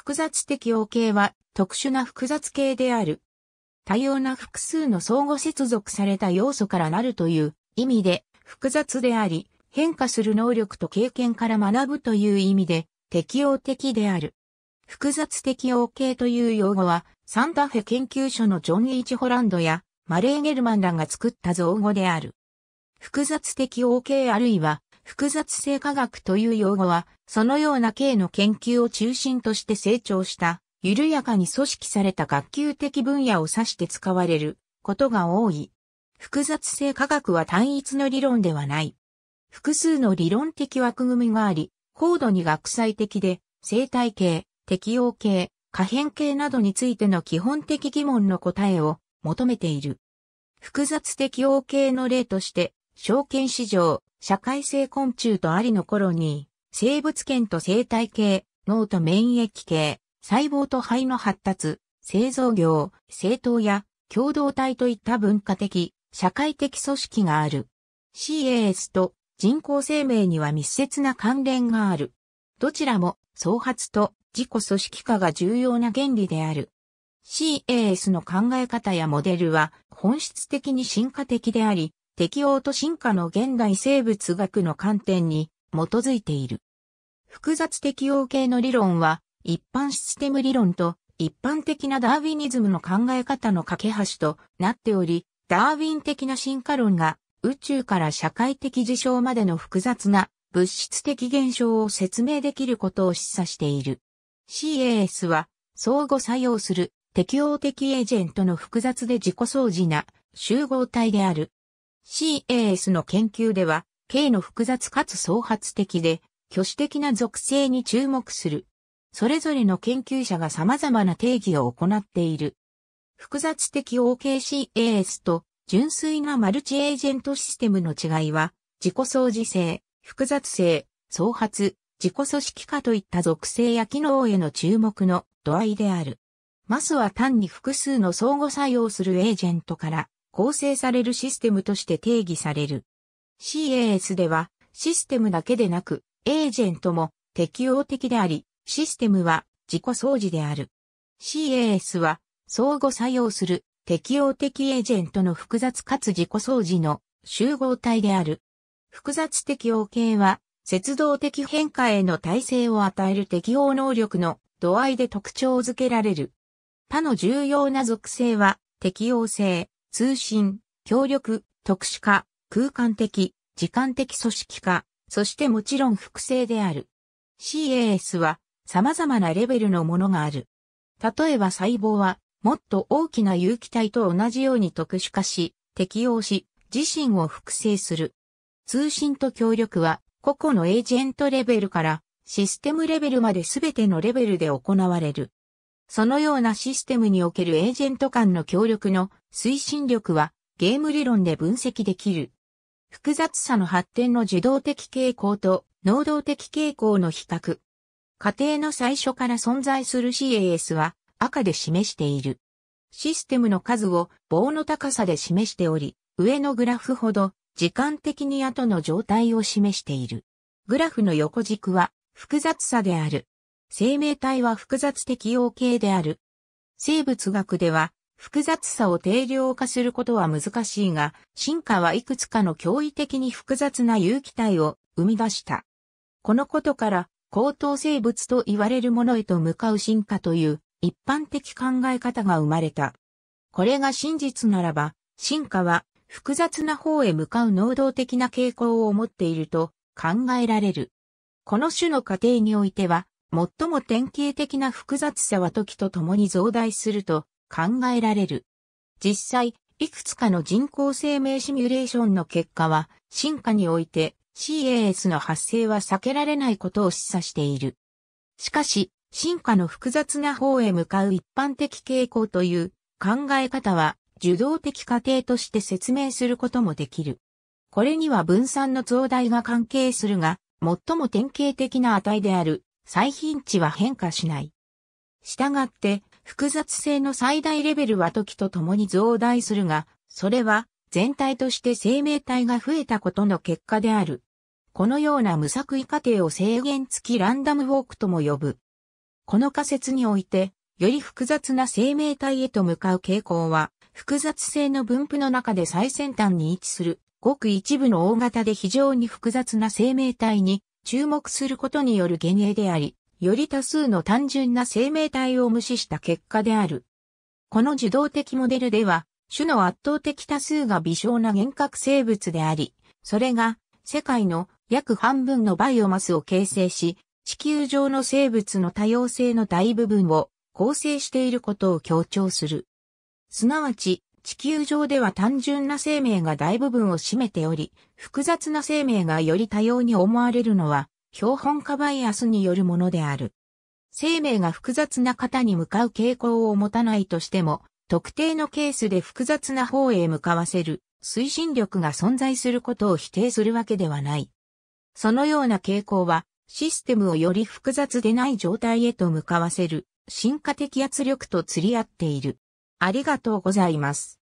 複雑的応系は特殊な複雑系である。多様な複数の相互接続された要素からなるという意味で複雑であり、変化する能力と経験から学ぶという意味で適応的である。複雑的応系という用語は、サンタフェ研究所のジョン・イチ・ホランドやマレー・ゲルマンらが作った造語である。複雑的応系あるいは複雑性科学という用語は、そのような系の研究を中心として成長した、緩やかに組織された学級的分野を指して使われることが多い。複雑性科学は単一の理論ではない。複数の理論的枠組みがあり、高度に学際的で、生態系、適応系、可変系などについての基本的疑問の答えを求めている。複雑適応系の例として、証券市場、社会性昆虫とありの頃に、生物圏と生態系、脳と免疫系、細胞と肺の発達、製造業、政党や共同体といった文化的、社会的組織がある。CAS と人工生命には密接な関連がある。どちらも創発と自己組織化が重要な原理である。CAS の考え方やモデルは本質的に進化的であり、適応と進化の現代生物学の観点に基づいている。複雑適応系の理論は、一般システム理論と一般的なダーウィニズムの考え方の架け橋となっており、ダーウィン的な進化論が宇宙から社会的事象までの複雑な物質的現象を説明できることを示唆している。CAS は相互作用する適応的エージェントの複雑で自己相似な集合体である。CAS の研究では、K の複雑かつ創発的で、挙手的な属性に注目する。それぞれの研究者が様々な定義を行っている。複雑的 OKCAS と純粋なマルチエージェントシステムの違いは、自己相似性、複雑性、創発、自己組織化といった属性や機能への注目の度合いである。マスは単に複数の相互作用するエージェントから構成されるシステムとして定義される。CAS ではシステムだけでなくエージェントも適応的であり、システムは自己相似である。CAS は相互作用する適応的エージェントの複雑かつ自己相似の集合体である。複雑適応系は節動的変化への耐性を与える適応能力の度合いで特徴づけられる。他の重要な属性は適応性、通信、協力、特殊化、空間的、時間的組織化、そしてもちろん複製である。CAS は様々なレベルのものがある。例えば細胞はもっと大きな有機体と同じように特殊化し、適応し、自身を複製する。通信と協力は個々のエージェントレベルからシステムレベルまで全てのレベルで行われる。そのようなシステムにおけるエージェント間の協力の推進力はゲーム理論で分析できる。複雑さの発展の受動的傾向と能動的傾向の比較。過程の最初から存在する CAS は赤で示している。システムの数を棒の高さで示しており、上のグラフほど時間的に後の状態を示している。グラフの横軸は複雑さである。生命体は複雑適応系である。生物学では複雑さを定量化することは難しいが、進化はいくつかの驚異的に複雑な有機体を生み出した。このことから、高等生物と言われるものへと向かう進化という一般的考え方が生まれた。これが真実ならば、進化は複雑な方へ向かう能動的な傾向を持っていると考えられる。この種の過程においては、最も典型的な複雑さは時と共に増大すると考えられる。実際、いくつかの人工生命シミュレーションの結果は、進化において CAS の発生は避けられないことを示唆している。しかし、進化の複雑な方へ向かう一般的傾向という考え方は、受動的過程として説明することもできる。これには分散の増大が関係するが、最も典型的な値である、最頻値は変化しない。したがって、複雑性の最大レベルは時とともに増大するが、それは全体として生命体が増えたことの結果である。このような無作為過程を制限付きランダムウォークとも呼ぶ。この仮説において、より複雑な生命体へと向かう傾向は、複雑性の分布の中で最先端に位置する、ごく一部の大型で非常に複雑な生命体に注目することによる幻影であり、より多数の単純な生命体を無視した結果である。この受動的モデルでは、種の圧倒的多数が微小な幻覚生物であり、それが世界の約半分のバイオマスを形成し、地球上の生物の多様性の大部分を構成していることを強調する。すなわち、地球上では単純な生命が大部分を占めており、複雑な生命がより多様に思われるのは、標本化バイアスによるものである。生命が複雑な型に向かう傾向を持たないとしても、特定のケースで複雑な方へ向かわせる推進力が存在することを否定するわけではない。そのような傾向は、システムをより複雑でない状態へと向かわせる、進化的圧力と釣り合っている。ありがとうございます。